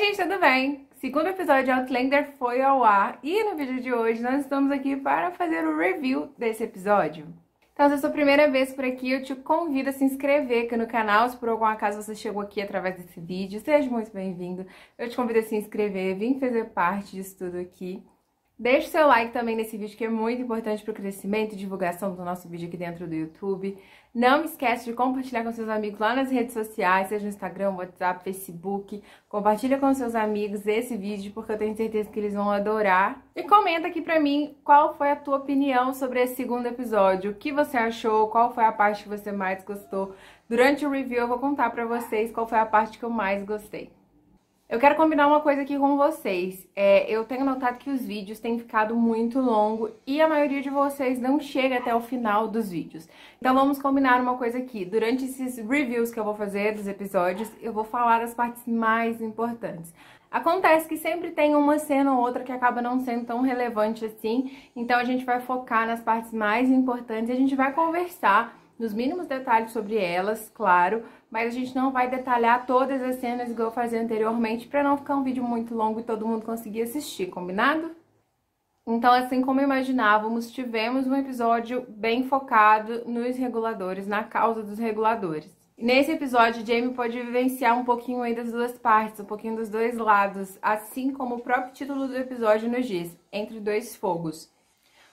Oi, gente, tudo bem? Segundo episódio de Outlander foi ao ar e no vídeo de hoje nós estamos aqui para fazer o review desse episódio. Então, se é a sua primeira vez por aqui, eu te convido a se inscrever aqui no canal. Se por algum acaso você chegou aqui através desse vídeo, seja muito bem-vindo. Eu te convido a se inscrever, vir fazer parte disso tudo aqui. Deixe seu like também nesse vídeo que é muito importante para o crescimento e divulgação do nosso vídeo aqui dentro do YouTube. Não esquece de compartilhar com seus amigos lá nas redes sociais, seja no Instagram, WhatsApp, Facebook. Compartilha com seus amigos esse vídeo porque eu tenho certeza que eles vão adorar. E comenta aqui para mim qual foi a tua opinião sobre esse segundo episódio, o que você achou, qual foi a parte que você mais gostou. Durante o review eu vou contar para vocês qual foi a parte que eu mais gostei. Eu quero combinar uma coisa aqui com vocês. É, eu tenho notado que os vídeos têm ficado muito longo e a maioria de vocês não chega até o final dos vídeos. Então vamos combinar uma coisa aqui. Durante esses reviews que eu vou fazer dos episódios, eu vou falar as partes mais importantes. Acontece que sempre tem uma cena ou outra que acaba não sendo tão relevante assim, então a gente vai focar nas partes mais importantes e a gente vai conversar nos mínimos detalhes sobre elas, claro, mas a gente não vai detalhar todas as cenas igual eu fazia anteriormente para não ficar um vídeo muito longo e todo mundo conseguir assistir, combinado? Então, assim como imaginávamos, tivemos um episódio bem focado nos reguladores, na causa dos reguladores. Nesse episódio, Jamie pode vivenciar um pouquinho aí das duas partes, um pouquinho dos dois lados, assim como o próprio título do episódio nos diz, Entre Dois Fogos.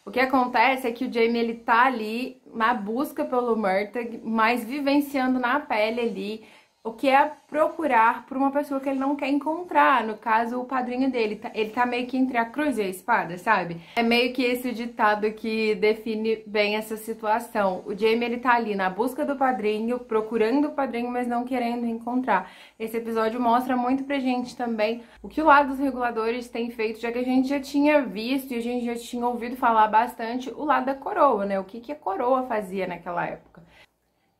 O que acontece é que o Jamie ele tá ali na busca pelo Murtagh, mas vivenciando na pele ali o que é procurar por uma pessoa que ele não quer encontrar, no caso o padrinho dele. Tá, ele tá meio que entre a cruz e a espada, sabe? É meio que esse ditado que define bem essa situação. O Jamie ele tá ali na busca do padrinho, procurando o padrinho, mas não querendo encontrar. Esse episódio mostra muito pra gente também o que o lado dos reguladores tem feito, já que a gente já tinha visto e a gente já tinha ouvido falar bastante o lado da coroa, né? O que, que a coroa fazia naquela época.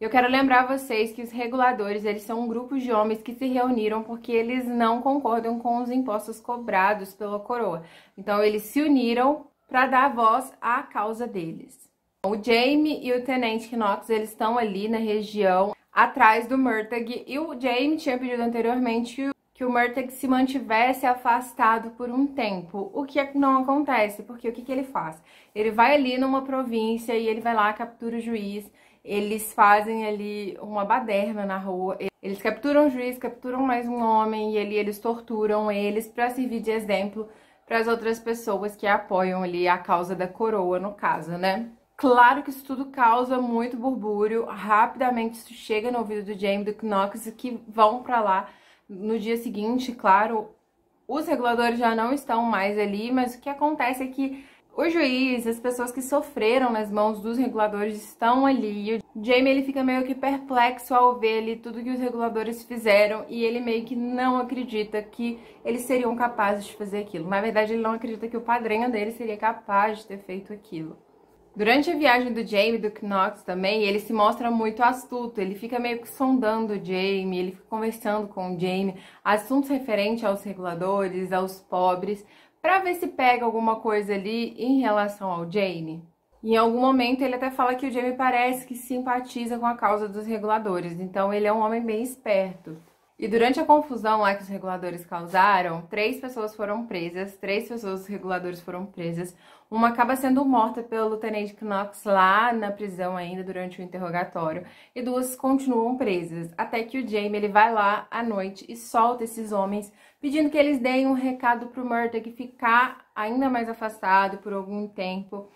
Eu quero lembrar vocês que os reguladores, eles são um grupo de homens que se reuniram porque eles não concordam com os impostos cobrados pela coroa. Então eles se uniram para dar voz à causa deles. O Jamie e o Tenente Knox, eles estão ali na região atrás do Murtagh e o Jamie tinha pedido anteriormente que o Murtagh se mantivesse afastado por um tempo, o que é não acontece, porque o que, que ele faz? Ele vai ali numa província e ele vai lá, captura o juiz eles fazem ali uma baderna na rua. Eles capturam um juiz, capturam mais um homem e ali eles torturam eles para servir de exemplo para as outras pessoas que apoiam ali a causa da coroa, no caso, né? Claro que isso tudo causa muito burbúrio, rapidamente isso chega no ouvido do James, do Knox, que vão para lá no dia seguinte, claro, os reguladores já não estão mais ali, mas o que acontece é que o juiz, as pessoas que sofreram nas mãos dos reguladores estão ali. O Jamie ele fica meio que perplexo ao ver ali tudo que os reguladores fizeram e ele meio que não acredita que eles seriam capazes de fazer aquilo. Na verdade, ele não acredita que o padrinho dele seria capaz de ter feito aquilo. Durante a viagem do Jamie do Knox também, ele se mostra muito astuto, ele fica meio que sondando o Jamie, ele fica conversando com o Jamie, assuntos referentes aos reguladores, aos pobres, para ver se pega alguma coisa ali em relação ao Jamie. Em algum momento ele até fala que o Jamie parece que simpatiza com a causa dos reguladores, então ele é um homem bem esperto. E durante a confusão lá que os reguladores causaram, três pessoas foram presas, três pessoas dos reguladores foram presas. Uma acaba sendo morta pelo tenente Knox lá na prisão ainda durante o interrogatório, e duas continuam presas, até que o Jamie ele vai lá à noite e solta esses homens, pedindo que eles deem um recado pro que ficar ainda mais afastado por algum tempo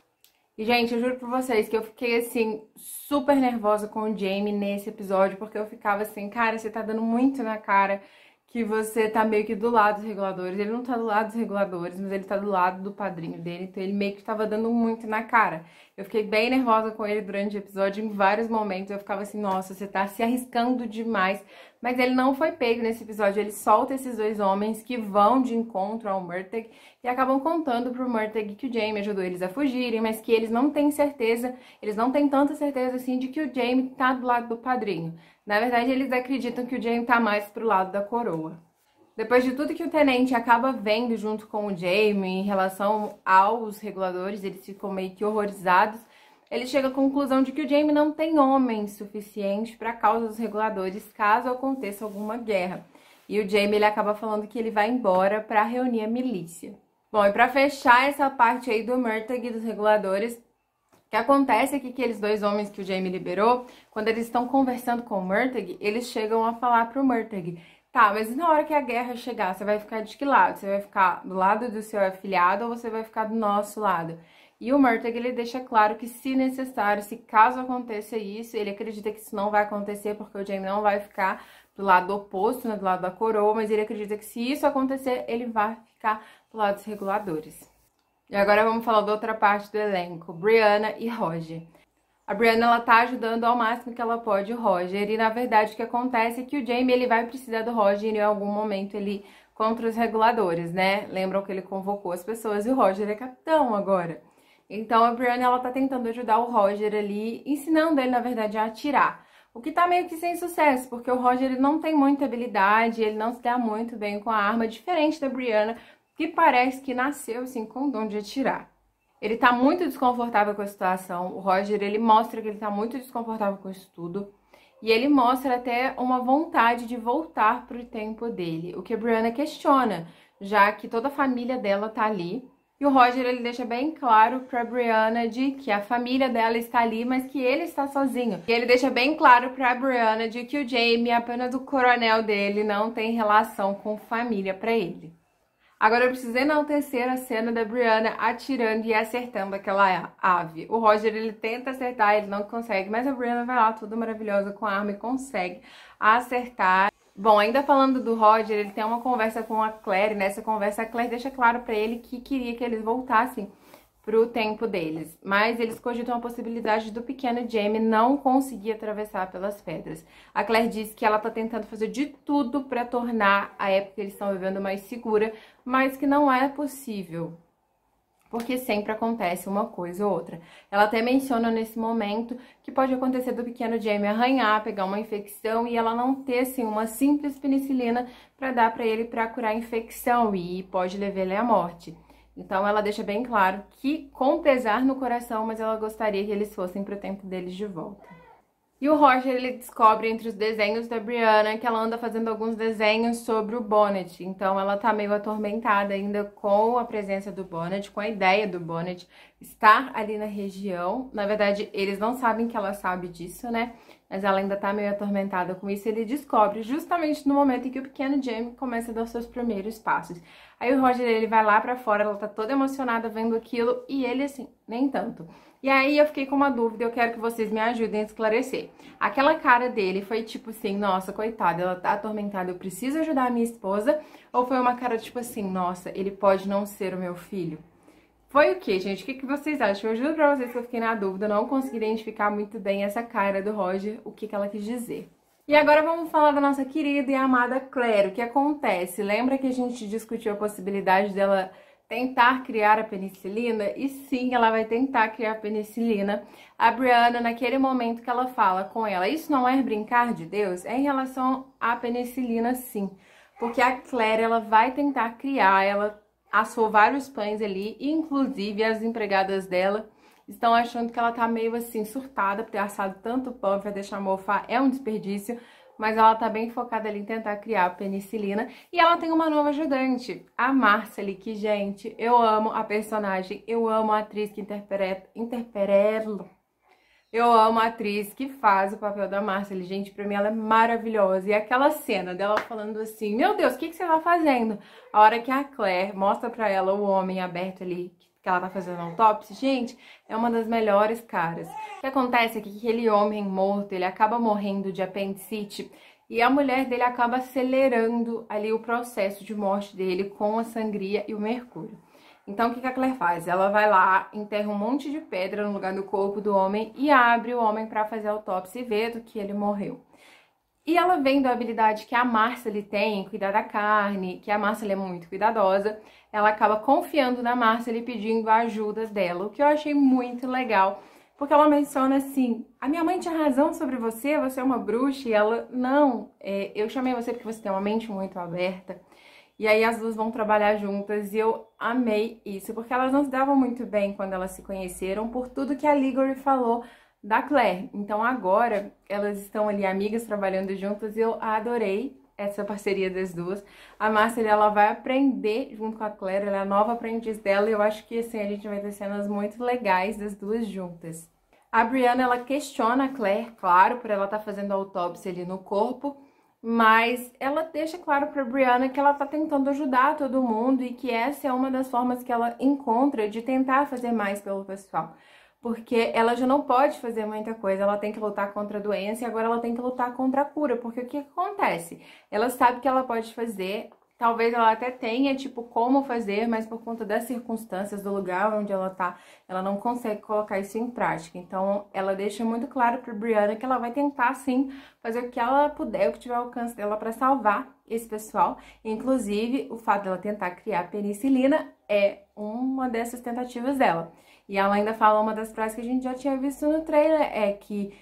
e, gente, eu juro pra vocês que eu fiquei, assim, super nervosa com o Jamie nesse episódio, porque eu ficava assim, cara, você tá dando muito na cara que você tá meio que do lado dos reguladores. Ele não tá do lado dos reguladores, mas ele tá do lado do padrinho dele, então ele meio que tava dando muito na cara. Eu fiquei bem nervosa com ele durante o episódio, em vários momentos eu ficava assim, nossa, você tá se arriscando demais. Mas ele não foi pego nesse episódio, ele solta esses dois homens que vão de encontro ao Murtag e acabam contando pro Murtag que o Jamie ajudou eles a fugirem, mas que eles não têm certeza, eles não têm tanta certeza assim de que o Jamie tá do lado do padrinho. Na verdade, eles acreditam que o Jane tá mais pro lado da coroa. Depois de tudo que o tenente acaba vendo junto com o Jamie em relação aos reguladores, eles ficam meio que horrorizados. Ele chega à conclusão de que o Jamie não tem homem suficiente para causa dos reguladores caso aconteça alguma guerra. E o Jamie ele acaba falando que ele vai embora para reunir a milícia. Bom, e para fechar essa parte aí do Murtag e dos reguladores, o que acontece é que aqueles dois homens que o Jamie liberou, quando eles estão conversando com o Murtag, eles chegam a falar pro Murtag, tá, mas na hora que a guerra chegar, você vai ficar de que lado? Você vai ficar do lado do seu afiliado ou você vai ficar do nosso lado? E o Murtag, ele deixa claro que se necessário, se caso aconteça isso, ele acredita que isso não vai acontecer porque o Jamie não vai ficar do lado oposto, né, do lado da coroa, mas ele acredita que se isso acontecer, ele vai ficar do lado dos reguladores. E agora vamos falar da outra parte do elenco, Brianna e Roger. A Brianna ela tá ajudando ao máximo que ela pode o Roger e na verdade o que acontece é que o Jamie ele vai precisar do Roger em algum momento ele contra os reguladores, né? Lembram que ele convocou as pessoas e o Roger é capitão agora. Então a Brianna ela tá tentando ajudar o Roger ali, ensinando ele na verdade a atirar. O que tá meio que sem sucesso, porque o Roger ele não tem muita habilidade, ele não se dá muito bem com a arma, diferente da Brianna, que parece que nasceu assim com o dom de atirar. Ele tá muito desconfortável com a situação. O Roger, ele mostra que ele tá muito desconfortável com isso tudo. E ele mostra até uma vontade de voltar pro tempo dele, o que a Brianna questiona, já que toda a família dela tá ali. E o Roger, ele deixa bem claro pra Brianna de que a família dela está ali, mas que ele está sozinho. E ele deixa bem claro pra Brianna de que o Jamie, apenas o coronel dele, não tem relação com família para ele. Agora eu preciso enaltecer a cena da Brianna atirando e acertando aquela ave. O Roger ele tenta acertar, ele não consegue, mas a Brianna vai lá tudo maravilhosa com a arma e consegue acertar. Bom, ainda falando do Roger, ele tem uma conversa com a Claire, nessa né? conversa a Claire deixa claro para ele que queria que eles voltassem pro tempo deles, mas eles cogitam a possibilidade do pequeno Jamie não conseguir atravessar pelas pedras. A Claire diz que ela tá tentando fazer de tudo para tornar a época que eles estão vivendo mais segura, mas que não é possível. Porque sempre acontece uma coisa ou outra. Ela até menciona nesse momento que pode acontecer do pequeno Jamie arranhar, pegar uma infecção e ela não ter assim uma simples penicilina para dar para ele para curar a infecção e pode levar ele à morte. Então ela deixa bem claro que, com pesar no coração, mas ela gostaria que eles fossem para o tempo deles de volta. E o Roger ele descobre entre os desenhos da Brianna que ela anda fazendo alguns desenhos sobre o Bonnet. Então ela tá meio atormentada ainda com a presença do Bonnet, com a ideia do Bonnet, estar ali na região. Na verdade, eles não sabem que ela sabe disso, né? Mas ela ainda tá meio atormentada com isso. Ele descobre justamente no momento em que o pequeno Jamie começa a dar seus primeiros passos. Aí o Roger, ele vai lá para fora, ela tá toda emocionada vendo aquilo e ele assim, nem tanto. E aí eu fiquei com uma dúvida, eu quero que vocês me ajudem a esclarecer. Aquela cara dele foi tipo assim, nossa, coitada, ela tá atormentada, eu preciso ajudar a minha esposa, ou foi uma cara tipo assim, nossa, ele pode não ser o meu filho? Foi o que, gente? O que, que vocês acham? Eu juro pra vocês que eu fiquei na dúvida, não consegui identificar muito bem essa cara do Roger, o que, que ela quis dizer. E agora vamos falar da nossa querida e amada Claire. O que acontece? Lembra que a gente discutiu a possibilidade dela tentar criar a penicilina? E sim, ela vai tentar criar a penicilina. A Brianna, naquele momento que ela fala com ela, isso não é brincar de Deus? É em relação à penicilina, sim. Porque a Claire, ela vai tentar criar, ela assou vários pães ali, inclusive as empregadas dela estão achando que ela tá meio assim surtada por ter assado tanto pão para deixar mofar, é um desperdício, mas ela tá bem focada ali em tentar criar a penicilina e ela tem uma nova ajudante, a Márcia ali, que gente, eu amo a personagem, eu amo a atriz que interpreta, interpreta eu amo a atriz que faz o papel da Márcia. Gente, pra mim ela é maravilhosa. E aquela cena dela falando assim, meu Deus, o que, que você tá fazendo? A hora que a Claire mostra pra ela o homem aberto ali, que ela tá fazendo autópsia, gente, é uma das melhores caras. O que acontece é que aquele homem morto, ele acaba morrendo de apendicite e a mulher dele acaba acelerando ali o processo de morte dele com a sangria e o mercúrio. Então, o que a Claire faz? Ela vai lá, enterra um monte de pedra no lugar do corpo do homem e abre o homem para fazer a autópsia e ver do que ele morreu. E ela vendo a habilidade que a lhe tem em cuidar da carne, que a Márcia é muito cuidadosa, ela acaba confiando na Márcia e pedindo a ajuda dela, o que eu achei muito legal, porque ela menciona assim, a minha mãe tinha razão sobre você, você é uma bruxa, e ela, não, é, eu chamei você porque você tem uma mente muito aberta, e aí as duas vão trabalhar juntas e eu amei isso, porque elas não se davam muito bem quando elas se conheceram por tudo que a Ligori falou da Claire. Então agora elas estão ali amigas trabalhando juntas e eu adorei essa parceria das duas. A Márcia ela vai aprender junto com a Claire, ela é a nova aprendiz dela e eu acho que assim a gente vai ter cenas muito legais das duas juntas. A Brianna ela questiona a Claire, claro, por ela estar tá fazendo autópsia ali no corpo mas ela deixa claro para Brianna que ela está tentando ajudar todo mundo e que essa é uma das formas que ela encontra de tentar fazer mais pelo pessoal. Porque ela já não pode fazer muita coisa, ela tem que lutar contra a doença e agora ela tem que lutar contra a cura. Porque o que acontece? Ela sabe que ela pode fazer Talvez ela até tenha, tipo, como fazer, mas por conta das circunstâncias, do lugar onde ela tá, ela não consegue colocar isso em prática. Então, ela deixa muito claro pra Brianna que ela vai tentar, sim, fazer o que ela puder, o que tiver ao alcance dela para salvar esse pessoal. Inclusive, o fato dela tentar criar penicilina é uma dessas tentativas dela. E ela ainda fala uma das frases que a gente já tinha visto no trailer, é que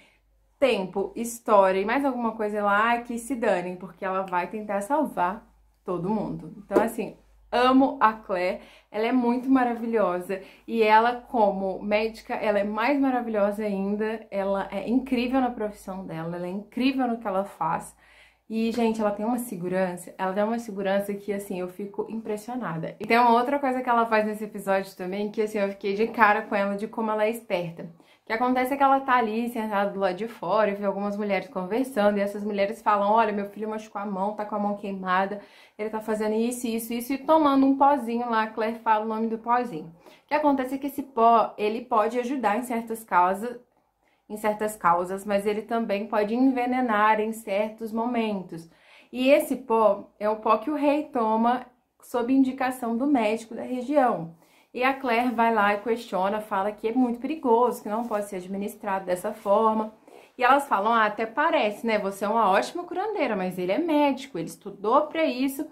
tempo, história e mais alguma coisa lá que se danem, porque ela vai tentar salvar todo mundo. Então, assim, amo a Claire, ela é muito maravilhosa e ela como médica, ela é mais maravilhosa ainda, ela é incrível na profissão dela, ela é incrível no que ela faz. E, gente, ela tem uma segurança, ela tem uma segurança que, assim, eu fico impressionada. E tem uma outra coisa que ela faz nesse episódio também, que, assim, eu fiquei de cara com ela de como ela é esperta que acontece é que ela tá ali sentada do lado de fora e vê algumas mulheres conversando, e essas mulheres falam: Olha, meu filho machucou a mão, tá com a mão queimada, ele tá fazendo isso, isso, isso, e tomando um pozinho lá. A Claire fala o nome do pozinho. O que acontece é que esse pó, ele pode ajudar em certas causas, em certas causas, mas ele também pode envenenar em certos momentos. E esse pó é o pó que o rei toma sob indicação do médico da região. E a Claire vai lá e questiona, fala que é muito perigoso, que não pode ser administrado dessa forma. E elas falam: ah, até parece, né? Você é uma ótima curandeira, mas ele é médico, ele estudou para isso.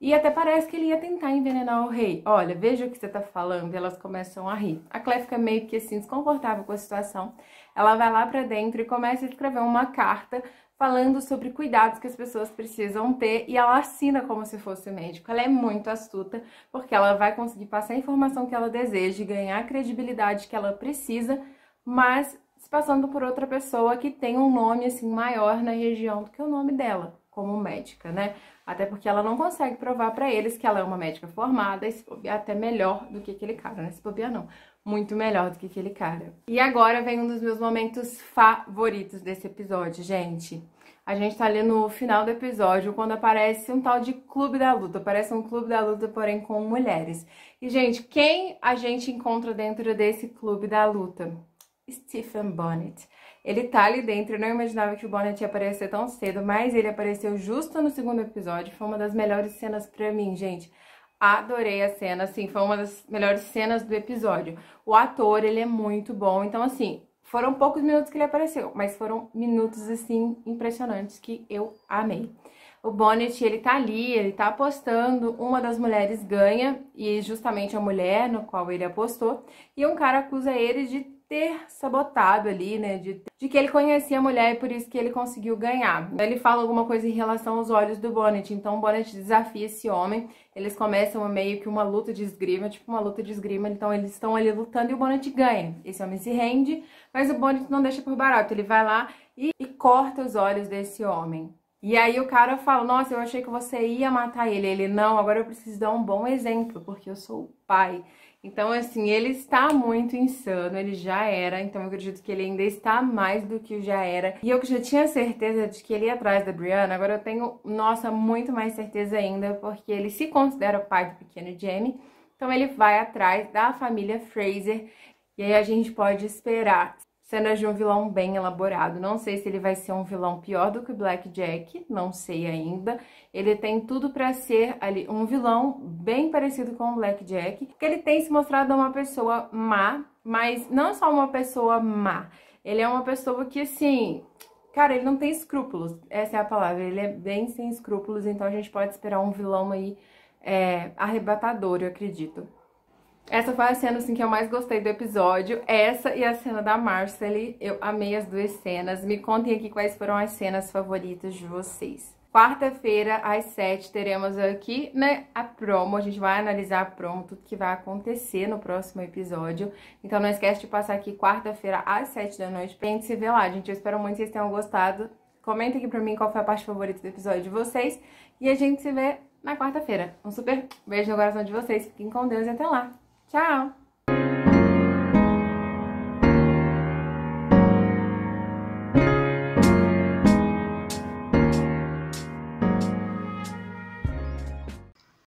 E até parece que ele ia tentar envenenar o rei. Olha, veja o que você tá falando. E elas começam a rir. A Claire fica meio que assim desconfortável com a situação. Ela vai lá para dentro e começa a escrever uma carta falando sobre cuidados que as pessoas precisam ter e ela assina como se fosse o médico. Ela é muito astuta porque ela vai conseguir passar a informação que ela deseja e ganhar a credibilidade que ela precisa, mas se passando por outra pessoa que tem um nome assim maior na região do que o nome dela, como médica, né? Até porque ela não consegue provar para eles que ela é uma médica formada, e se bobear até melhor do que aquele cara, né? Se bobear não muito melhor do que aquele cara. E agora vem um dos meus momentos favoritos desse episódio, gente. A gente tá ali no final do episódio, quando aparece um tal de clube da luta. Parece um clube da luta, porém com mulheres. E, gente, quem a gente encontra dentro desse clube da luta? Stephen Bonnet. Ele tá ali dentro, eu não imaginava que o Bonnet ia aparecer tão cedo, mas ele apareceu justo no segundo episódio. Foi uma das melhores cenas pra mim, gente Adorei a cena, assim, foi uma das melhores cenas do episódio. O ator, ele é muito bom, então assim, foram poucos minutos que ele apareceu, mas foram minutos, assim, impressionantes que eu amei. O Bonnet, ele tá ali, ele tá apostando, uma das mulheres ganha, e justamente a mulher no qual ele apostou, e um cara acusa ele de ter sabotado ali, né? De, de, que ele conhecia a mulher e por isso que ele conseguiu ganhar. Então, ele fala alguma coisa em relação aos olhos do Bonnet, então o Bonnet desafia esse homem. Eles começam meio que uma luta de esgrima, tipo uma luta de esgrima, então eles estão ali lutando e o Bonnet ganha. Esse homem se rende, mas o Bonnet não deixa por barato, ele vai lá e, e corta os olhos desse homem. E aí o cara fala, nossa, eu achei que você ia matar ele. Ele, não, agora eu preciso dar um bom exemplo, porque eu sou o pai. Então, assim, ele está muito insano, ele já era, então eu acredito que ele ainda está mais do que já era. E eu que já tinha certeza de que ele ia atrás da Brianna, agora eu tenho, nossa, muito mais certeza ainda, porque ele se considera o pai do pequeno Jamie, então ele vai atrás da família Fraser, e aí a gente pode esperar cenas de um vilão bem elaborado. Não sei se ele vai ser um vilão pior do que o Jack, não sei ainda. Ele tem tudo para ser ali um vilão bem parecido com o Black Jack, porque ele tem se mostrado uma pessoa má, mas não só uma pessoa má. Ele é uma pessoa que assim, Cara, ele não tem escrúpulos, essa é a palavra. Ele é bem sem escrúpulos, então a gente pode esperar um vilão aí é, arrebatador, eu acredito. Essa foi a cena, assim, que eu mais gostei do episódio. Essa e a cena da Marcelle. Eu amei as duas cenas. Me contem aqui quais foram as cenas favoritas de vocês. Quarta-feira, às 7, teremos aqui, né, a promo. A gente vai analisar a promo, tudo que vai acontecer no próximo episódio. Então não esquece de passar aqui quarta-feira, às 7 da noite, pra gente se ver lá, gente. Eu espero muito que vocês tenham gostado. Comenta aqui pra mim qual foi a parte favorita do episódio de vocês. E a gente se vê na quarta-feira. Um super beijo no coração de vocês. Fiquem com Deus e até lá. Tchau!